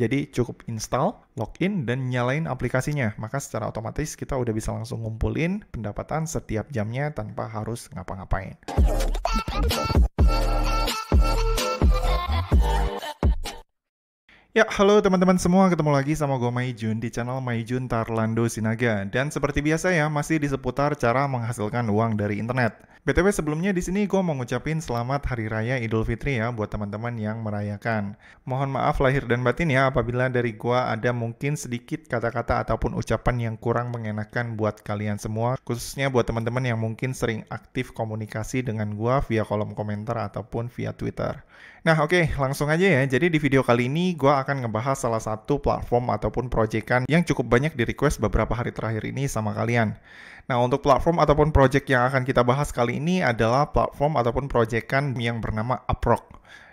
Jadi cukup install, login, dan nyalain aplikasinya. Maka secara otomatis kita udah bisa langsung ngumpulin pendapatan setiap jamnya tanpa harus ngapa-ngapain. Ya, halo teman-teman semua, ketemu lagi sama gue Maijun di channel Maijun Tarlando Sinaga. Dan seperti biasa ya, masih di seputar cara menghasilkan uang dari internet. BTW sebelumnya di sini gue mau ngucapin selamat Hari Raya Idul Fitri ya buat teman-teman yang merayakan. Mohon maaf lahir dan batin ya apabila dari gue ada mungkin sedikit kata-kata ataupun ucapan yang kurang mengenakan buat kalian semua, khususnya buat teman-teman yang mungkin sering aktif komunikasi dengan gue via kolom komentar ataupun via Twitter. Nah oke, okay, langsung aja ya. Jadi di video kali ini gue akan ngebahas salah satu platform ataupun proyekan yang cukup banyak di request beberapa hari terakhir ini sama kalian. Nah untuk platform ataupun proyek yang akan kita bahas kali ini adalah platform ataupun proyekan yang bernama Aprok.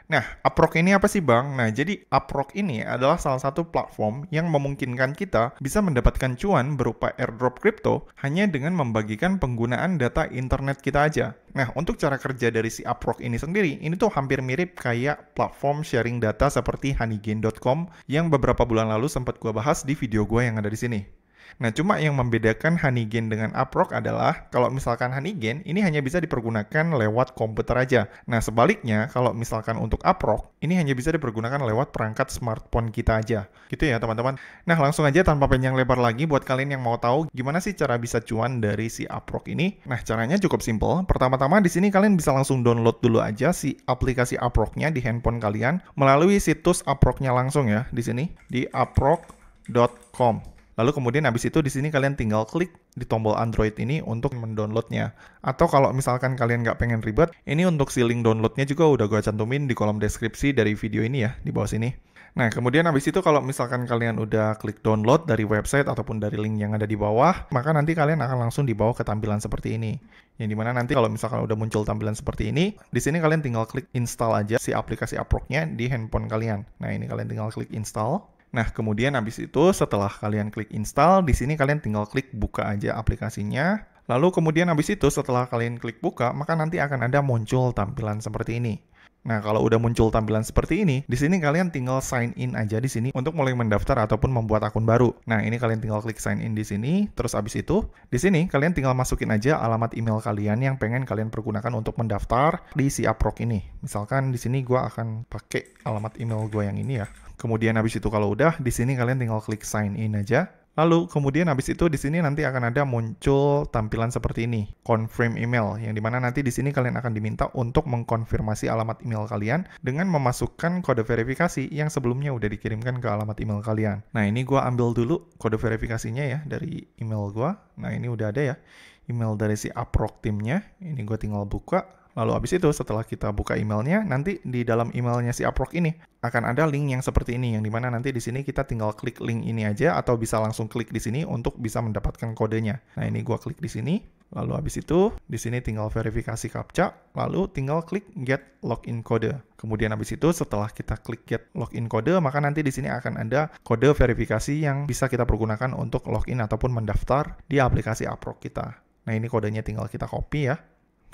Nah, Uprock ini apa sih Bang? Nah, jadi Uprock ini adalah salah satu platform yang memungkinkan kita bisa mendapatkan cuan berupa airdrop crypto hanya dengan membagikan penggunaan data internet kita aja. Nah, untuk cara kerja dari si Uprock ini sendiri, ini tuh hampir mirip kayak platform sharing data seperti honeygain.com yang beberapa bulan lalu sempat gua bahas di video gua yang ada di sini. Nah, cuma yang membedakan Honeygen dengan Aprok adalah kalau misalkan Honeygen ini hanya bisa dipergunakan lewat komputer aja. Nah, sebaliknya kalau misalkan untuk Aprok ini hanya bisa dipergunakan lewat perangkat smartphone kita aja. Gitu ya, teman-teman. Nah, langsung aja tanpa panjang lebar lagi buat kalian yang mau tahu gimana sih cara bisa cuan dari si Aprok ini. Nah, caranya cukup simple. Pertama-tama di sini kalian bisa langsung download dulu aja si aplikasi Aproknya di handphone kalian melalui situs Aproknya langsung ya di sini di aprok.com. Lalu kemudian habis itu di sini kalian tinggal klik di tombol Android ini untuk mendownloadnya. Atau kalau misalkan kalian nggak pengen ribet, ini untuk si link downloadnya juga udah gue cantumin di kolom deskripsi dari video ini ya, di bawah sini. Nah, kemudian habis itu kalau misalkan kalian udah klik download dari website ataupun dari link yang ada di bawah, maka nanti kalian akan langsung dibawa ke tampilan seperti ini. Yang dimana nanti kalau misalkan udah muncul tampilan seperti ini, di sini kalian tinggal klik install aja si aplikasi Aprok-nya di handphone kalian. Nah, ini kalian tinggal klik install. Nah, kemudian habis itu setelah kalian klik install, di sini kalian tinggal klik buka aja aplikasinya. Lalu kemudian habis itu setelah kalian klik buka, maka nanti akan ada muncul tampilan seperti ini. Nah, kalau udah muncul tampilan seperti ini, di sini kalian tinggal sign in aja di sini untuk mulai mendaftar ataupun membuat akun baru. Nah, ini kalian tinggal klik sign in di sini, terus abis itu, di sini kalian tinggal masukin aja alamat email kalian yang pengen kalian pergunakan untuk mendaftar di si Aprok ini. Misalkan di sini gue akan pakai alamat email gue yang ini ya. Kemudian habis itu kalau udah, di sini kalian tinggal klik sign in aja. Lalu kemudian habis itu di sini nanti akan ada muncul tampilan seperti ini, confirm email, yang dimana nanti di sini kalian akan diminta untuk mengkonfirmasi alamat email kalian dengan memasukkan kode verifikasi yang sebelumnya udah dikirimkan ke alamat email kalian. Nah ini gue ambil dulu kode verifikasinya ya dari email gue. Nah ini udah ada ya, email dari si Aprok timnya. Ini gue tinggal buka, Lalu habis itu setelah kita buka emailnya, nanti di dalam emailnya si Upwork ini akan ada link yang seperti ini, yang dimana nanti di sini kita tinggal klik link ini aja atau bisa langsung klik di sini untuk bisa mendapatkan kodenya. Nah ini gua klik di sini, lalu habis itu di sini tinggal verifikasi captcha, lalu tinggal klik get login kode. Kemudian habis itu setelah kita klik get login kode, maka nanti di sini akan ada kode verifikasi yang bisa kita pergunakan untuk login ataupun mendaftar di aplikasi Aprok kita. Nah ini kodenya tinggal kita copy ya.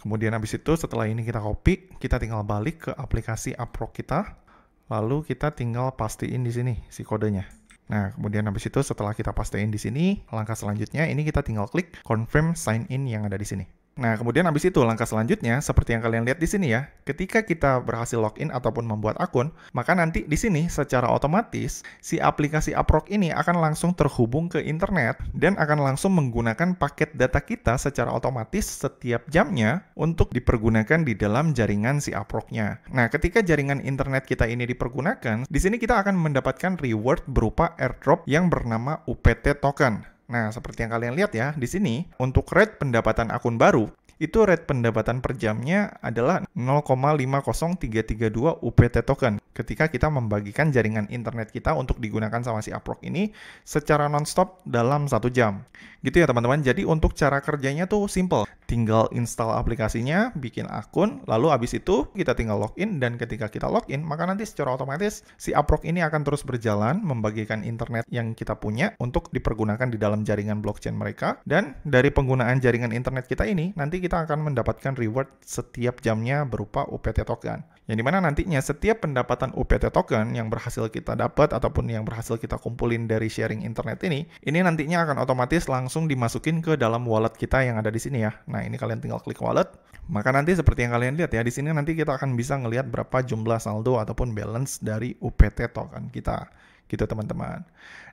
Kemudian habis itu setelah ini kita copy, kita tinggal balik ke aplikasi Apro kita. Lalu kita tinggal pastiin di sini si kodenya. Nah, kemudian habis itu setelah kita pastiin di sini, langkah selanjutnya ini kita tinggal klik confirm sign in yang ada di sini. Nah, kemudian habis itu langkah selanjutnya seperti yang kalian lihat di sini ya. Ketika kita berhasil login ataupun membuat akun, maka nanti di sini secara otomatis si aplikasi Aprok ini akan langsung terhubung ke internet dan akan langsung menggunakan paket data kita secara otomatis setiap jamnya untuk dipergunakan di dalam jaringan si Aproknya. Nah, ketika jaringan internet kita ini dipergunakan, di sini kita akan mendapatkan reward berupa airdrop yang bernama UPT token. Nah, seperti yang kalian lihat ya, di sini untuk rate pendapatan akun baru, itu rate pendapatan per jamnya adalah 0,50332 UPT token ketika kita membagikan jaringan internet kita untuk digunakan sama si Aprok ini secara nonstop dalam satu jam. Gitu ya teman-teman, jadi untuk cara kerjanya tuh simple tinggal install aplikasinya, bikin akun, lalu habis itu kita tinggal login dan ketika kita login, maka nanti secara otomatis si Aprok ini akan terus berjalan membagikan internet yang kita punya untuk dipergunakan di dalam jaringan blockchain mereka dan dari penggunaan jaringan internet kita ini nanti kita akan mendapatkan reward setiap jamnya berupa UPT token. Yang dimana nantinya setiap pendapatan UPT token yang berhasil kita dapat ataupun yang berhasil kita kumpulin dari sharing internet ini, ini nantinya akan otomatis langsung dimasukin ke dalam wallet kita yang ada di sini ya. Nah, ini kalian tinggal klik wallet. Maka nanti seperti yang kalian lihat ya, di sini nanti kita akan bisa ngelihat berapa jumlah saldo ataupun balance dari UPT token kita. Gitu teman-teman.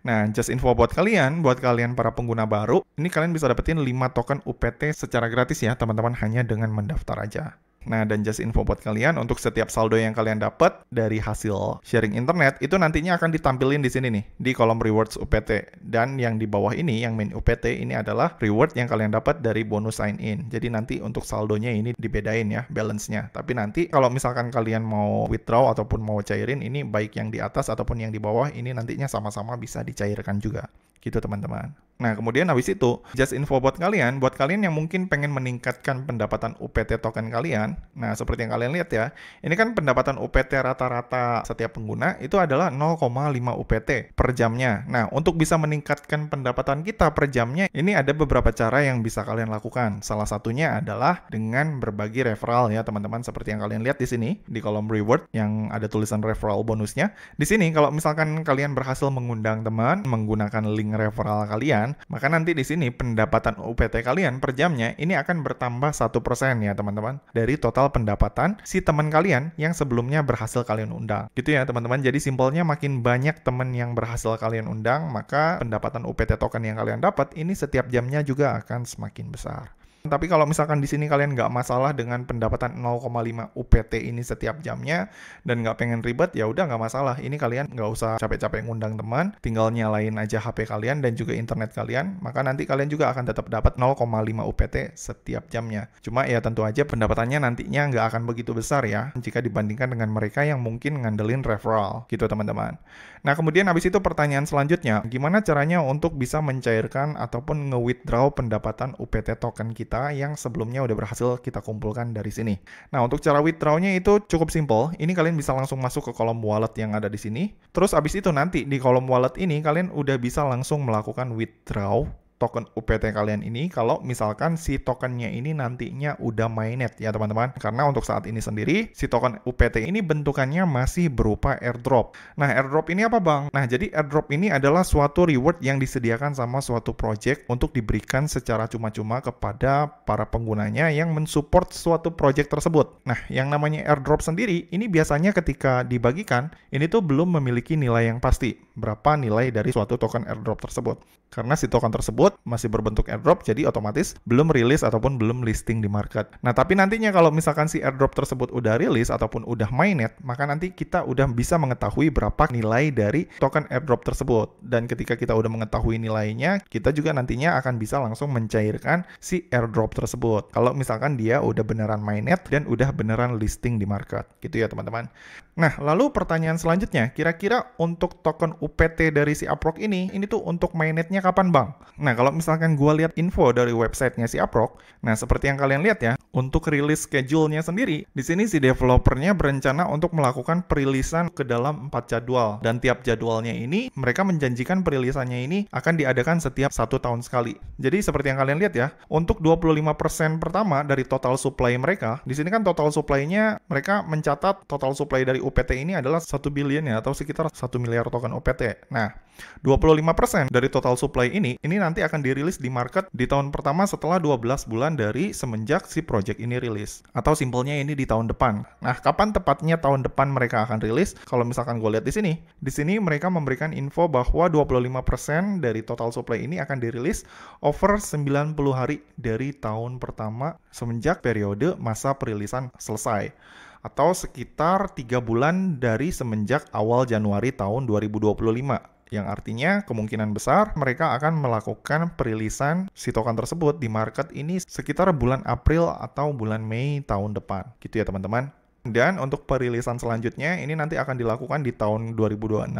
Nah, just info buat kalian, buat kalian para pengguna baru, ini kalian bisa dapetin 5 token UPT secara gratis ya teman-teman, hanya dengan mendaftar aja. Nah, dan just info buat kalian, untuk setiap saldo yang kalian dapat dari hasil sharing internet, itu nantinya akan ditampilin di sini nih, di kolom rewards UPT. Dan yang di bawah ini, yang main UPT, ini adalah reward yang kalian dapat dari bonus sign-in. Jadi nanti untuk saldonya ini dibedain ya, balance-nya. Tapi nanti kalau misalkan kalian mau withdraw ataupun mau cairin, ini baik yang di atas ataupun yang di bawah, ini nantinya sama-sama bisa dicairkan juga gitu teman-teman. Nah, kemudian habis itu, just info buat kalian, buat kalian yang mungkin pengen meningkatkan pendapatan UPT token kalian, kan. Nah, seperti yang kalian lihat ya, ini kan pendapatan UPT rata-rata setiap pengguna itu adalah 0,5 UPT per jamnya. Nah, untuk bisa meningkatkan pendapatan kita per jamnya, ini ada beberapa cara yang bisa kalian lakukan. Salah satunya adalah dengan berbagi referral ya, teman-teman, seperti yang kalian lihat di sini di kolom reward yang ada tulisan referral bonusnya. Di sini kalau misalkan kalian berhasil mengundang teman menggunakan link referral kalian, maka nanti di sini pendapatan UPT kalian per jamnya ini akan bertambah 1% ya, teman-teman. Dari total pendapatan si teman kalian yang sebelumnya berhasil kalian undang. Gitu ya teman-teman. Jadi simpelnya makin banyak teman yang berhasil kalian undang, maka pendapatan UPT token yang kalian dapat ini setiap jamnya juga akan semakin besar. Tapi kalau misalkan di sini kalian nggak masalah dengan pendapatan 0,5 UPT ini setiap jamnya dan nggak pengen ribet, ya udah nggak masalah. Ini kalian nggak usah capek-capek ngundang teman, tinggal nyalain aja HP kalian dan juga internet kalian, maka nanti kalian juga akan tetap dapat 0,5 UPT setiap jamnya. Cuma ya tentu aja pendapatannya nantinya nggak akan begitu besar ya, jika dibandingkan dengan mereka yang mungkin ngandelin referral gitu teman-teman. Nah kemudian habis itu pertanyaan selanjutnya, gimana caranya untuk bisa mencairkan ataupun nge-withdraw pendapatan UPT token kita? kita yang sebelumnya udah berhasil kita kumpulkan dari sini. Nah, untuk cara withdraw-nya itu cukup simple. Ini kalian bisa langsung masuk ke kolom wallet yang ada di sini. Terus abis itu nanti di kolom wallet ini kalian udah bisa langsung melakukan withdraw token UPT kalian ini kalau misalkan si tokennya ini nantinya udah mainnet ya teman-teman. Karena untuk saat ini sendiri si token UPT ini bentukannya masih berupa airdrop. Nah airdrop ini apa bang? Nah jadi airdrop ini adalah suatu reward yang disediakan sama suatu project untuk diberikan secara cuma-cuma kepada para penggunanya yang mensupport suatu project tersebut. Nah yang namanya airdrop sendiri ini biasanya ketika dibagikan ini tuh belum memiliki nilai yang pasti berapa nilai dari suatu token airdrop tersebut. Karena si token tersebut tersebut masih berbentuk airdrop, jadi otomatis belum rilis ataupun belum listing di market. Nah, tapi nantinya kalau misalkan si airdrop tersebut udah rilis ataupun udah mainnet, maka nanti kita udah bisa mengetahui berapa nilai dari token airdrop tersebut. Dan ketika kita udah mengetahui nilainya, kita juga nantinya akan bisa langsung mencairkan si airdrop tersebut. Kalau misalkan dia udah beneran mainnet dan udah beneran listing di market. Gitu ya, teman-teman. Nah, lalu pertanyaan selanjutnya, kira-kira untuk token UPT dari si Aprok ini, ini tuh untuk mainnetnya kapan, Bang? Nah, Nah, kalau misalkan gue lihat info dari websitenya si Aprok, nah seperti yang kalian lihat ya, untuk rilis schedule-nya sendiri, di sini si developernya berencana untuk melakukan perilisan ke dalam 4 jadwal. Dan tiap jadwalnya ini, mereka menjanjikan perilisannya ini akan diadakan setiap satu tahun sekali. Jadi seperti yang kalian lihat ya, untuk 25% pertama dari total supply mereka, di sini kan total supply-nya mereka mencatat total supply dari UPT ini adalah 1 billion ya, atau sekitar 1 miliar token UPT. Nah, 25% dari total supply ini, ini nanti akan dirilis di market di tahun pertama setelah 12 bulan dari semenjak si project ini rilis. Atau simpelnya ini di tahun depan. Nah, kapan tepatnya tahun depan mereka akan rilis? Kalau misalkan gue lihat di sini, di sini mereka memberikan info bahwa 25% dari total supply ini akan dirilis over 90 hari dari tahun pertama semenjak periode masa perilisan selesai atau sekitar tiga bulan dari semenjak awal Januari tahun 2025 yang artinya kemungkinan besar mereka akan melakukan perilisan sitokan tersebut di market ini sekitar bulan April atau bulan Mei tahun depan. Gitu ya teman-teman. Dan untuk perilisan selanjutnya ini nanti akan dilakukan di tahun 2026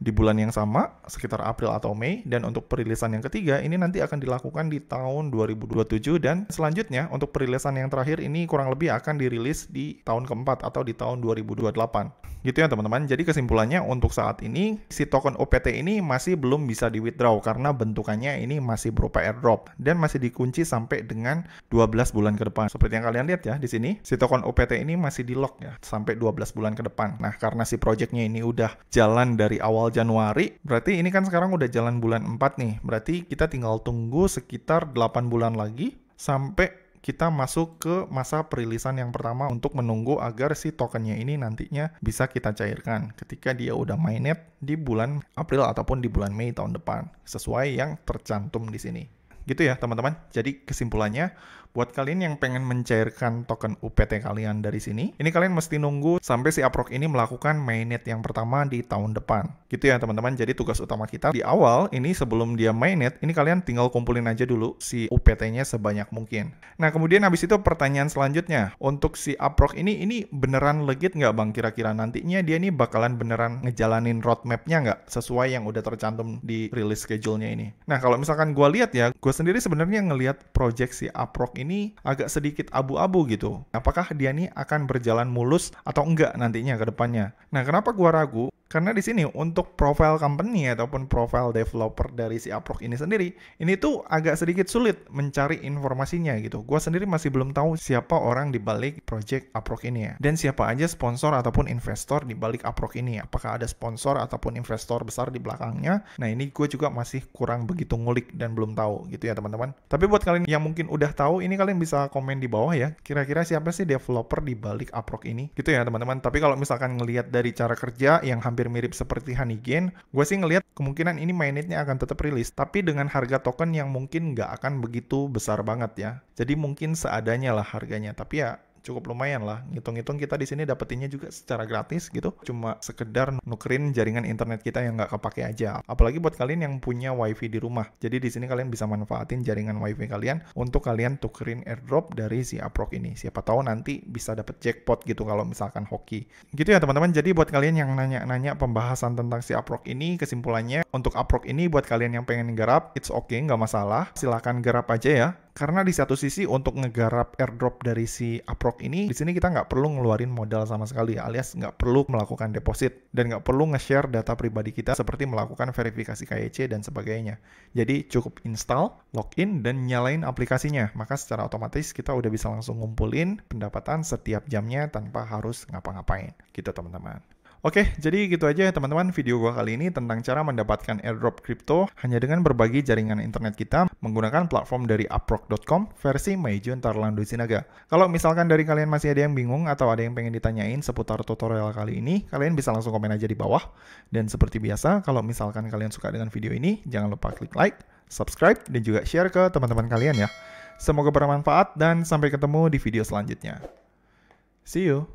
di bulan yang sama sekitar April atau Mei dan untuk perilisan yang ketiga ini nanti akan dilakukan di tahun 2027 dan selanjutnya untuk perilisan yang terakhir ini kurang lebih akan dirilis di tahun keempat atau di tahun 2028. Gitu ya teman-teman. Jadi kesimpulannya untuk saat ini si token OPT ini masih belum bisa di withdraw karena bentukannya ini masih berupa airdrop dan masih dikunci sampai dengan 12 bulan ke depan. Seperti yang kalian lihat ya di sini si token OPT ini masih di backlog ya sampai 12 bulan ke depan. Nah, karena si projectnya ini udah jalan dari awal Januari, berarti ini kan sekarang udah jalan bulan 4 nih. Berarti kita tinggal tunggu sekitar 8 bulan lagi sampai kita masuk ke masa perilisan yang pertama untuk menunggu agar si tokennya ini nantinya bisa kita cairkan ketika dia udah mainnet di bulan April ataupun di bulan Mei tahun depan sesuai yang tercantum di sini. Gitu ya teman-teman. Jadi kesimpulannya Buat kalian yang pengen mencairkan token UPT kalian dari sini, ini kalian mesti nunggu sampai si Aprok ini melakukan mainnet yang pertama di tahun depan. Gitu ya teman-teman, jadi tugas utama kita di awal ini sebelum dia mainnet, ini kalian tinggal kumpulin aja dulu si UPT-nya sebanyak mungkin. Nah kemudian habis itu pertanyaan selanjutnya, untuk si Aprok ini, ini beneran legit nggak bang kira-kira nantinya dia ini bakalan beneran ngejalanin roadmap-nya nggak sesuai yang udah tercantum di release schedule-nya ini. Nah kalau misalkan gue lihat ya, gue sendiri sebenarnya ngelihat project si ini ini agak sedikit abu-abu gitu. Apakah dia ini akan berjalan mulus atau enggak nantinya ke depannya? Nah, kenapa gua ragu? Karena di sini untuk profile company ataupun profile developer dari si Aprox ini sendiri, ini tuh agak sedikit sulit mencari informasinya gitu. Gue sendiri masih belum tahu siapa orang di balik project Aprox ini ya. Dan siapa aja sponsor ataupun investor di balik Aprox ini ya. Apakah ada sponsor ataupun investor besar di belakangnya? Nah ini gue juga masih kurang begitu ngulik dan belum tahu gitu ya teman-teman. Tapi buat kalian yang mungkin udah tahu, ini kalian bisa komen di bawah ya. Kira-kira siapa sih developer di balik Aprox ini? Gitu ya teman-teman. Tapi kalau misalkan ngelihat dari cara kerja yang hampir hampir mirip seperti Honeygain, gue sih ngelihat kemungkinan ini mainnetnya akan tetap rilis, tapi dengan harga token yang mungkin nggak akan begitu besar banget ya. Jadi mungkin seadanya lah harganya, tapi ya cukup lumayan lah. Ngitung-ngitung kita di sini dapetinnya juga secara gratis gitu. Cuma sekedar nukerin jaringan internet kita yang nggak kepake aja. Apalagi buat kalian yang punya wifi di rumah. Jadi di sini kalian bisa manfaatin jaringan wifi kalian untuk kalian tukerin airdrop dari si aprok ini. Siapa tahu nanti bisa dapet jackpot gitu kalau misalkan hoki. Gitu ya teman-teman. Jadi buat kalian yang nanya-nanya pembahasan tentang si aprok ini, kesimpulannya untuk aprok ini buat kalian yang pengen garap, it's okay, nggak masalah. Silahkan garap aja ya. Karena di satu sisi untuk ngegarap airdrop dari si Aprok ini, di sini kita nggak perlu ngeluarin modal sama sekali, alias nggak perlu melakukan deposit, dan nggak perlu nge-share data pribadi kita seperti melakukan verifikasi KYC dan sebagainya. Jadi cukup install, login, dan nyalain aplikasinya. Maka secara otomatis kita udah bisa langsung ngumpulin pendapatan setiap jamnya tanpa harus ngapa-ngapain. Gitu teman-teman. Oke, jadi gitu aja ya teman-teman video gua kali ini tentang cara mendapatkan airdrop crypto hanya dengan berbagi jaringan internet kita menggunakan platform dari uprock.com versi Meijun Tarlando Sinaga. Kalau misalkan dari kalian masih ada yang bingung atau ada yang pengen ditanyain seputar tutorial kali ini, kalian bisa langsung komen aja di bawah. Dan seperti biasa, kalau misalkan kalian suka dengan video ini, jangan lupa klik like, subscribe, dan juga share ke teman-teman kalian ya. Semoga bermanfaat dan sampai ketemu di video selanjutnya. See you!